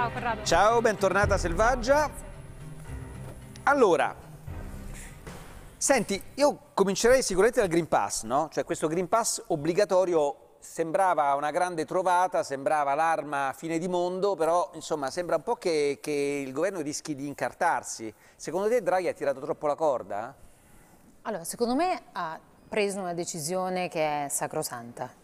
Ciao Corrado. Ciao, bentornata Selvaggia. Allora, senti, io comincerei sicuramente dal Green Pass, no? Cioè questo Green Pass obbligatorio sembrava una grande trovata, sembrava l'arma fine di mondo, però insomma sembra un po' che, che, il governo rischi di incartarsi. Secondo te Draghi ha tirato troppo la corda? Allora, secondo me ha preso una decisione che è sacrosanta,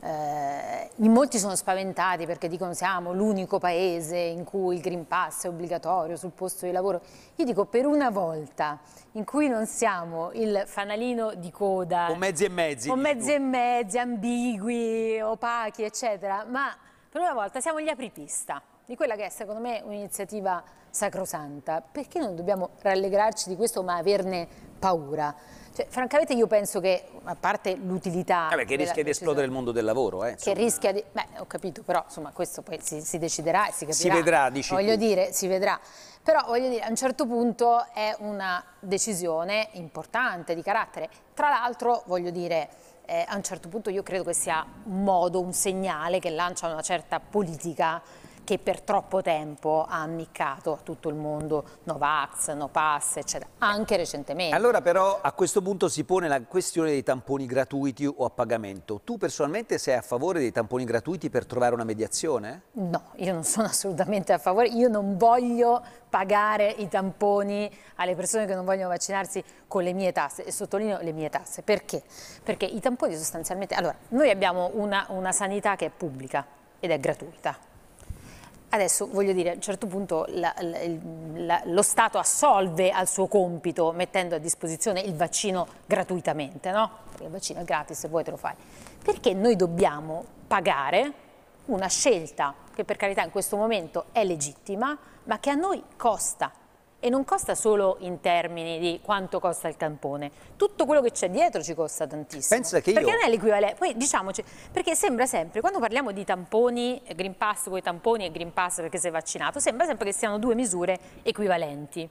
eh, in molti sono spaventati perché dicono siamo l'unico paese in cui il Green Pass è obbligatorio sul posto di lavoro. Io dico per una volta in cui non siamo il fanalino di coda. O mezzi e mezzi. O mezzi tu. e mezzi, ambigui, opachi, eccetera. Ma per una volta siamo gli apripista di quella che è secondo me un'iniziativa sacrosanta. Perché non dobbiamo rallegrarci di questo ma averne paura. Cioè, francamente io penso che, a parte l'utilità... Eh beh, che rischia di esplodere il mondo del lavoro, eh, Che rischia di... Beh, ho capito, però insomma questo poi si, si deciderà e si capirà. Si vedrà, dici Voglio tu. dire, si vedrà. Però voglio dire, a un certo punto è una decisione importante, di carattere. Tra l'altro, voglio dire, eh, a un certo punto io credo che sia un modo, un segnale che lancia una certa politica che per troppo tempo ha ammiccato a tutto il mondo no vax, no pass, eccetera, anche recentemente. Allora però a questo punto si pone la questione dei tamponi gratuiti o a pagamento. Tu personalmente sei a favore dei tamponi gratuiti per trovare una mediazione? No, io non sono assolutamente a favore, io non voglio pagare i tamponi alle persone che non vogliono vaccinarsi con le mie tasse e sottolineo le mie tasse. Perché? Perché i tamponi sostanzialmente... Allora, noi abbiamo una, una sanità che è pubblica ed è gratuita Adesso voglio dire, a un certo punto la, la, la, lo Stato assolve al suo compito mettendo a disposizione il vaccino gratuitamente, no? il vaccino è gratis se vuoi te lo fai. Perché noi dobbiamo pagare una scelta che per carità in questo momento è legittima, ma che a noi costa e non costa solo in termini di quanto costa il tampone, tutto quello che c'è dietro ci costa tantissimo. Pensa che io... Perché non è l'equivalente, poi diciamoci, perché sembra sempre, quando parliamo di tamponi, Green Pass con i tamponi e Green Pass perché sei vaccinato, sembra sempre che siano due misure equivalenti.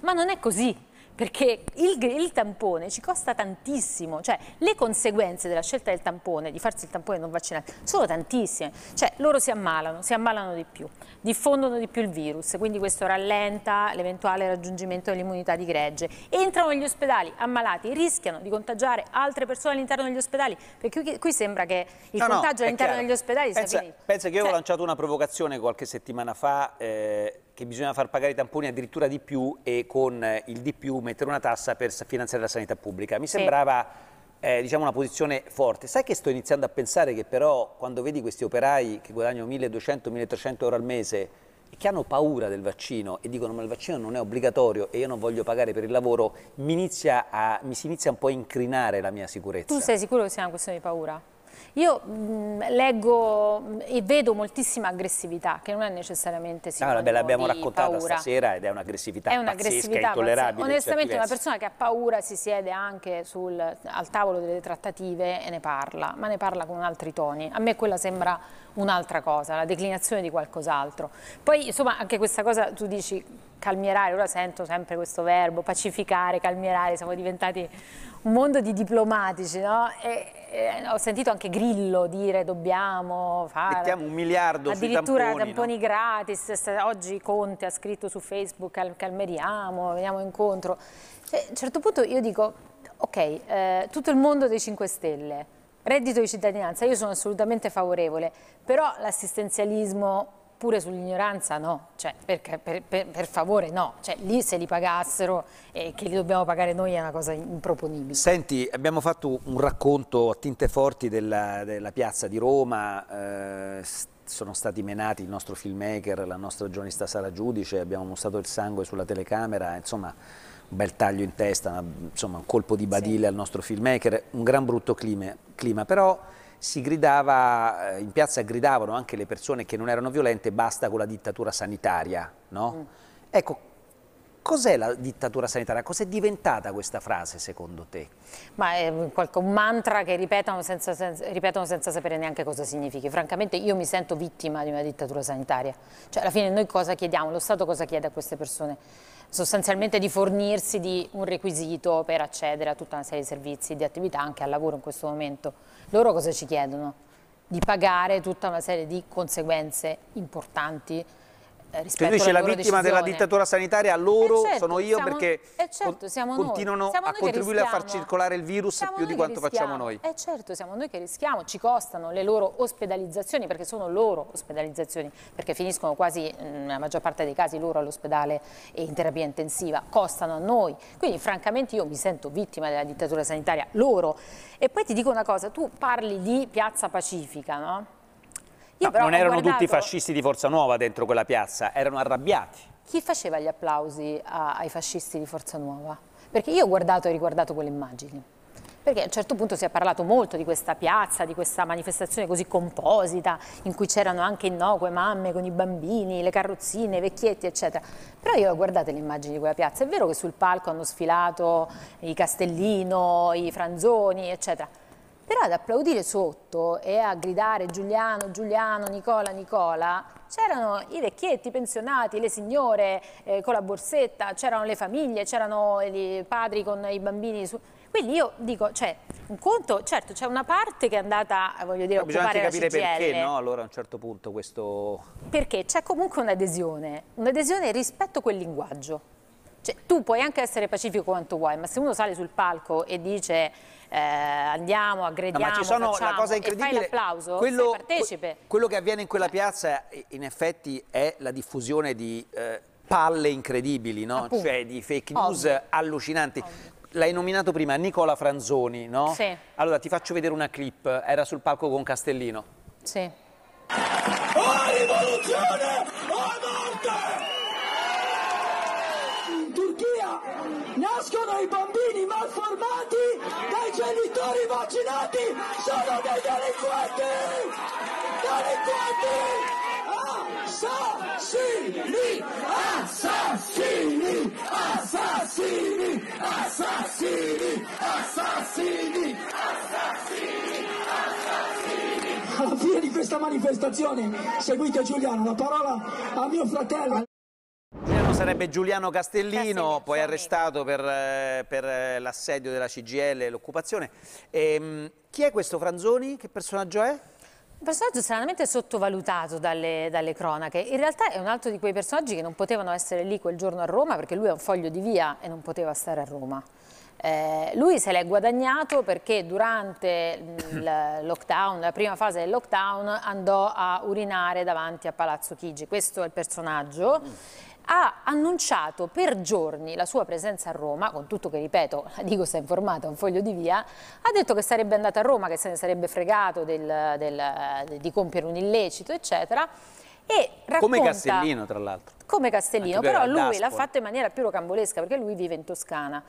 Ma non è così perché il, il, tampone ci costa tantissimo, cioè le conseguenze della scelta del tampone, di farsi il tampone non vaccinato, sono tantissime, cioè loro si ammalano, si ammalano di più, diffondono di più il virus, quindi questo rallenta l'eventuale raggiungimento dell'immunità di gregge, entrano negli ospedali ammalati, rischiano di contagiare altre persone all'interno degli ospedali, perché qui sembra che il no, contagio no, all'interno degli ospedali pensa, sia finito. Pensa che io cioè, ho lanciato una provocazione qualche settimana fa, eh, che bisogna far pagare i tamponi addirittura di più e con eh, il di più mettere una tassa per finanziare la sanità pubblica. Mi sembrava eh, diciamo una posizione forte. Sai che sto iniziando a pensare che però quando vedi questi operai che guadagnano 1200-1300 euro al mese e che hanno paura del vaccino e dicono ma il vaccino non è obbligatorio e io non voglio pagare per il lavoro, mi, inizia a, mi si inizia un po' a incrinare la mia sicurezza. Tu sei sicuro che sia una questione di paura? Io mh, mm, leggo mm, e vedo moltissima aggressività, che non è necessariamente ah, sinonimo no, l'abbiamo raccontata paura. stasera ed è un'aggressività è un pazzesca, intollerabile. Cioè, Onestamente una persona che ha paura si siede anche sul, al tavolo delle trattative e ne parla, ma ne parla con altri toni. A me quella sembra un'altra cosa, la declinazione di qualcos'altro. Poi insomma anche questa cosa tu dici calmierare, ora sento sempre questo verbo, pacificare, calmierare, siamo diventati un mondo di diplomatici, no? E, e, eh, ho sentito anche Grillo dire dobbiamo fare... Mettiamo un miliardo Addirittura tamponi, tamponi no? gratis, oggi Conte ha scritto su Facebook cal calmeriamo, veniamo incontro. Cioè, a un certo punto io dico, ok, eh, tutto il mondo dei 5 Stelle, Reddito di cittadinanza, io sono assolutamente favorevole, però l'assistenzialismo pure sull'ignoranza no, cioè, per, per, per, per, favore no, cioè, lì se li pagassero e eh, che li dobbiamo pagare noi è una cosa improponibile. Senti, abbiamo fatto un racconto a tinte forti della, della piazza di Roma, eh, sono stati menati il nostro filmmaker, la nostra giornalista Sara Giudice, abbiamo mostrato il sangue sulla telecamera, insomma un bel taglio in testa, una, insomma un colpo di badile sì. al nostro filmmaker, un gran brutto clima, clima, però si gridava, eh, in piazza gridavano anche le persone che non erano violente, basta con la dittatura sanitaria, no? mm. Ecco, Cos'è la dittatura sanitaria? Cos'è diventata questa frase secondo te? Ma è un mantra che ripetono senza, senza, ripetono senza, sapere neanche cosa significhi. Francamente io mi sento vittima di una dittatura sanitaria. Cioè alla fine noi cosa chiediamo? Lo Stato cosa chiede a queste persone? Sostanzialmente di fornirsi di un requisito per accedere a tutta una serie di servizi, di attività, anche al lavoro in questo momento. Loro cosa ci chiedono? Di pagare tutta una serie di conseguenze importanti eh, rispetto cioè, tu dici la vittima della dittatura sanitaria loro eh, certo, sono io siamo, perché eh, certo, continuano a contribuire a far circolare il virus siamo più di quanto facciamo noi. Eh certo, siamo noi che rischiamo, ci costano le loro ospedalizzazioni perché sono loro ospedalizzazioni, perché finiscono quasi mm, nella maggior parte dei casi loro all'ospedale e in terapia intensiva, costano a noi. Quindi francamente io mi sento vittima della dittatura sanitaria, loro. E poi ti dico una cosa, tu parli di Piazza Pacifica, no? No, non erano guardato... tutti fascisti di Forza Nuova dentro quella piazza, erano arrabbiati. Chi faceva gli applausi a, ai fascisti di Forza Nuova? Perché io ho guardato e riguardato quelle immagini. Perché a un certo punto si è parlato molto di questa piazza, di questa manifestazione così composita, in cui c'erano anche innocue mamme con i bambini, le carrozzine, i vecchietti, eccetera. Però io ho guardato le immagini di quella piazza. È vero che sul palco hanno sfilato i Castellino, i Franzoni, eccetera però ad applaudire sotto e a gridare Giuliano, Giuliano, Nicola, Nicola, c'erano i vecchietti pensionati, le signore eh, con la borsetta, c'erano le famiglie, c'erano i padri con i bambini. Su... Quindi io dico, cioè, un conto, certo, c'è una parte che è andata, eh, voglio dire, a occupare la CGL. capire perché, no? Allora a un certo punto questo... Perché c'è comunque un'adesione, un'adesione rispetto a quel linguaggio. Cioè, tu puoi anche essere pacifico quanto vuoi, ma se uno sale sul palco e dice eh, andiamo, aggrediamo, no, ma ci sono, facciamo, la cosa incredibile, l'applauso, quello, partecipe. Quello che avviene in quella certo. piazza in effetti è la diffusione di eh, palle incredibili, no? cioè di fake news Ovvio. allucinanti. Ovvio l'hai nominato prima Nicola Franzoni, no? Sì. Allora ti faccio vedere una clip, era sul palco con Castellino. Sì. La rivoluzione Oh, morte! nascono i bambini malformati dai genitori vaccinati, sono dei delinquenti! Delinquenti! Assassini! Assassini! Assassini! Assassini! Assassini! Assassini! Alla fine di questa manifestazione seguite Giuliano, la parola a mio fratello sarebbe Giuliano Castellino, Castellino poi arrestato per, eh, per eh, l'assedio della CGL e l'occupazione. Ehm, chi è questo Franzoni? Che personaggio è? Un personaggio stranamente sottovalutato dalle, dalle, cronache. In realtà è un altro di quei personaggi che non potevano essere lì quel giorno a Roma perché lui è un foglio di via e non poteva stare a Roma. Eh, lui se l'è guadagnato perché durante il lockdown, la prima fase del lockdown, andò a urinare davanti a Palazzo Chigi. Questo è il personaggio. Mm ha annunciato per giorni la sua presenza a Roma, con tutto che ripeto, la Digo si è informata, un foglio di via, ha detto che sarebbe andata a Roma, che se ne sarebbe fregato del, del, di compiere un illecito, eccetera. Racconta, come Castellino, tra l'altro. Come Castellino, però lui l'ha fatto in maniera più rocambolesca perché lui vive in Toscana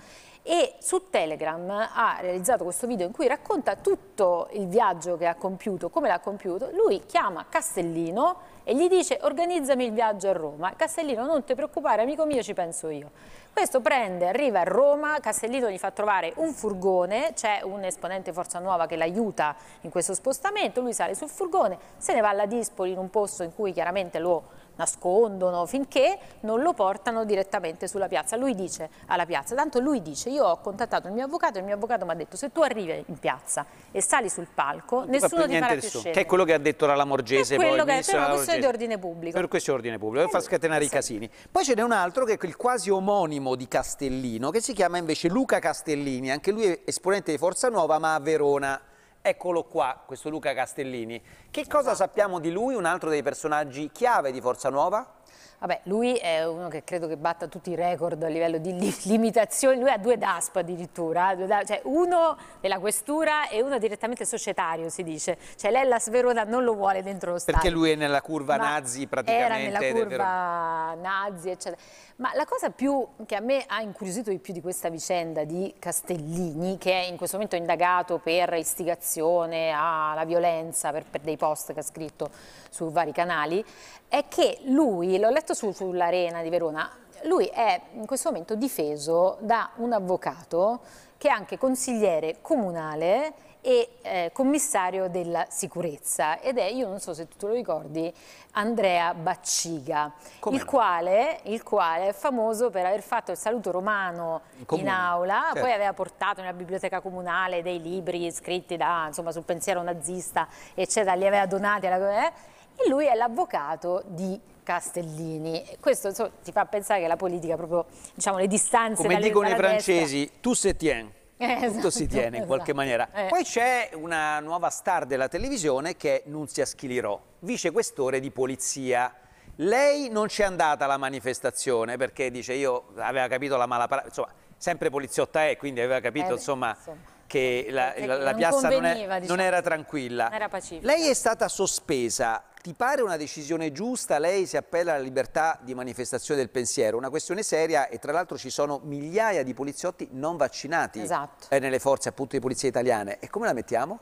e su Telegram ha realizzato questo video in cui racconta tutto il viaggio che ha compiuto, come l'ha compiuto. Lui chiama Castellino e gli dice organizzami il viaggio a Roma. Castellino non ti preoccupare amico mio ci penso io. Questo prende, arriva a Roma, Castellino gli fa trovare un furgone, c'è un esponente Forza Nuova che l'aiuta in questo spostamento, lui sale sul furgone, se ne va alla Dispoli in un posto in cui chiaramente lo nascondono finché non lo portano direttamente sulla piazza. Lui dice alla piazza, tanto lui dice io ho contattato il mio avvocato e il mio avvocato mi ha detto se tu arrivi in piazza e sali sul palco non nessuno ti farà più Che è quello che ha detto la Lamorgese poi, che è, per una questione di ordine pubblico. Per questo è ordine pubblico, per far scatenare sì. i casini. Poi ce n'è un altro che è il quasi omonimo di Castellino che si chiama invece Luca Castellini, anche lui è esponente di Forza Nuova ma a Verona. Eccolo qua, questo Luca Castellini. Che esatto. cosa sappiamo di lui, un altro dei personaggi chiave di Forza Nuova? Vabbè, lui è uno che credo che batta tutti i record a livello di li limitazioni, lui ha due DASP addirittura, due DASP, cioè uno della questura e uno direttamente societario si dice, cioè lei la Sverona non lo vuole dentro lo Stato. Perché lui è nella curva Ma nazi praticamente. Era nella curva nazi eccetera. Ma la cosa più che a me ha incuriosito di più di questa vicenda di Castellini, che è in questo momento indagato per istigazione alla violenza, per, per dei post che ha scritto su vari canali, è che lui, l'ho letto effetto su, sull'arena di Verona, lui è in questo momento difeso da un avvocato che è anche consigliere comunale e eh, commissario della sicurezza ed è, io non so se tu lo ricordi, Andrea Bacciga, il quale, il quale, è famoso per aver fatto il saluto romano in, in aula, certo. poi aveva portato nella biblioteca comunale dei libri scritti da, insomma, sul pensiero nazista, eccetera, li aveva donati alla... Eh, e lui è l'avvocato di Castellini. Questo insomma, ti fa pensare che la politica proprio, diciamo, le distanze Come dicono i francesi, destra... tu se tieni. Esatto, eh, Tutto si esatto, tiene in qualche esatto. maniera. Eh. Poi c'è una nuova star della televisione che è Nunzia Schilirò, vicequestore di polizia. Lei non c'è andata alla manifestazione perché dice io aveva capito la mala... parola, Insomma, sempre poliziotta è, quindi aveva capito, eh, insomma, insomma che la, la, la non piazza non, è, diciamo. non, era tranquilla. Era Lei è stata sospesa. Ti pare una decisione giusta? Lei si appella alla libertà di manifestazione del pensiero, una questione seria e tra l'altro ci sono migliaia di poliziotti non vaccinati esatto. Eh, nelle forze appunto di polizia italiane. E come la mettiamo?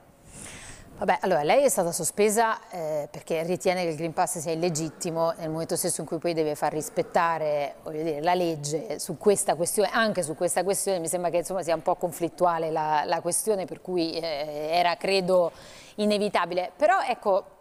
Vabbè, allora lei è stata sospesa eh, perché ritiene che il Green Pass sia illegittimo nel momento stesso in cui poi deve far rispettare dire, la legge su questa questione, anche su questa questione mi sembra che insomma, sia un po' conflittuale la, la questione per cui eh, era credo inevitabile, però ecco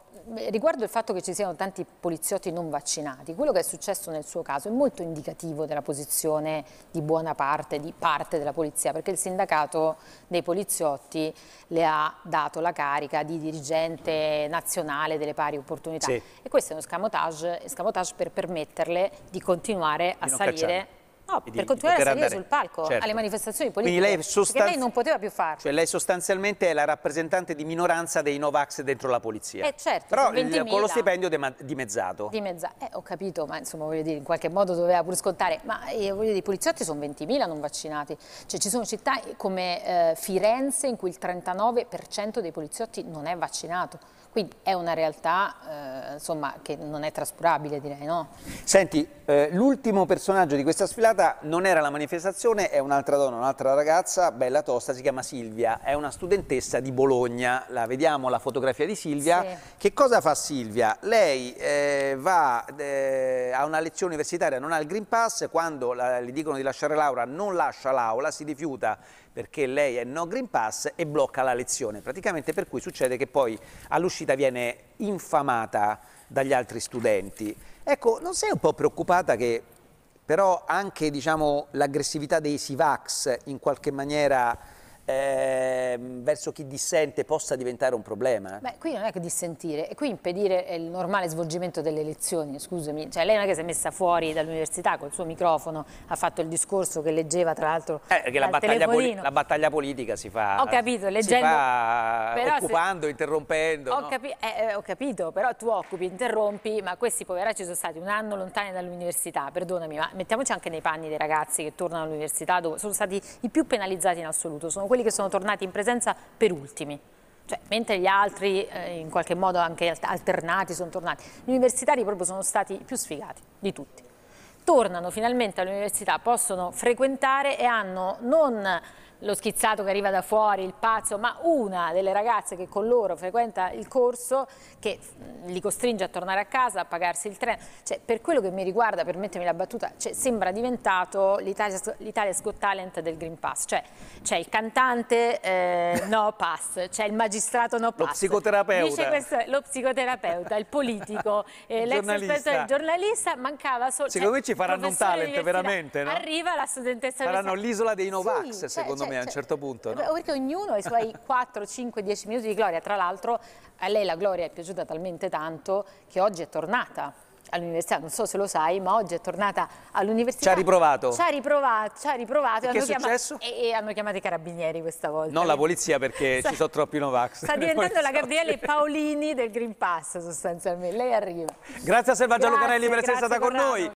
riguardo il fatto che ci siano tanti poliziotti non vaccinati, quello che è successo nel suo caso è molto indicativo della posizione di buona parte, di parte della polizia, perché il sindacato dei poliziotti le ha dato la carica di dirigente nazionale delle pari opportunità. Sì. E questo è uno scamotage, scamotage per permetterle di continuare a di salire. Cacciare No, di, per continuare a salire sul palco certo. alle manifestazioni politiche, Quindi lei sostanz... lei non poteva più farlo. Cioè lei sostanzialmente è la rappresentante di minoranza dei Novax dentro la polizia. Eh certo, Però il, con lo stipendio dimezzato. Dimezzato, eh, ho capito, ma insomma voglio dire, in qualche modo doveva pur scontare. Ma eh, voglio dire, i poliziotti sono 20.000 non vaccinati. Cioè ci sono città come eh, Firenze in cui il 39% dei poliziotti non è vaccinato. Quindi è una realtà eh, insomma, che non è trascurabile direi, no? Senti, eh, l'ultimo personaggio di questa sfilata non era la manifestazione, è un'altra donna, un'altra ragazza, bella tosta, si chiama Silvia, è una studentessa di Bologna, la vediamo la fotografia di Silvia. Sì. Che cosa fa Silvia? Lei eh, va eh, a una lezione universitaria, non ha il Green Pass, quando la, le dicono di lasciare l'aula non lascia l'aula, si rifiuta perché lei è no Green Pass e blocca la lezione, praticamente per cui succede che poi all'uscita viene infamata dagli altri studenti. Ecco, non sei un po' preoccupata che però anche diciamo, l'aggressività dei Sivax in qualche maniera eh, verso chi dissente possa diventare un problema? Beh, qui non è che dissentire, e qui impedire eh, il normale svolgimento delle elezioni, scusami. Cioè, lei non è che si è messa fuori dall'università col suo microfono, ha fatto il discorso che leggeva tra l'altro eh, perché la battaglia, la battaglia, politica si fa... Ho capito, leggendo... Si fa occupando, se... interrompendo. Ho, no? capi eh, eh, ho, capito, però tu occupi, interrompi, ma questi poveracci sono stati un anno lontani dall'università, perdonami, ma mettiamoci anche nei panni dei ragazzi che tornano all'università, dove sono stati i più penalizzati in assoluto, sono quelli che sono tornati in presenza per ultimi. Cioè, mentre gli altri, eh, in qualche modo anche alternati, sono tornati. Gli universitari proprio sono stati più sfigati di tutti. Tornano finalmente all'università, possono frequentare e hanno non lo schizzato che arriva da fuori, il pazzo, ma una delle ragazze che con loro frequenta il corso che li costringe a tornare a casa, a pagarsi il treno. Cioè, per quello che mi riguarda, permettetemi la battuta, cioè, sembra diventato l'Italia Got Talent del Green Pass. Cioè, c'è il cantante eh, no pass, c'è il magistrato no pass. Lo psicoterapeuta. Questo, lo psicoterapeuta, il politico, eh, l'ex giornalista. Il giornalista, mancava solo... Secondo cioè, me ci faranno un talent, veramente, no? Arriva la studentessa... Faranno l'isola dei Novax, sì, cioè, secondo me cioè, a un cioè, certo punto. No? Eh, perché ognuno ha i suoi 4, 5, 10 minuti di gloria. Tra l'altro a lei la gloria è piaciuta talmente tanto che oggi è tornata all'università, non so se lo sai, ma oggi è tornata all'università. Ci ha riprovato. Ci ha riprovato, ci ha riprovato. E, che è successo? E, e, hanno chiamato i carabinieri questa volta. Non la polizia perché ci sono troppi Novax. Sta diventando la Gabriele Paolini del Green Pass sostanzialmente, lei arriva. Grazie a Selva Gianlucarelli per essere stata con noi.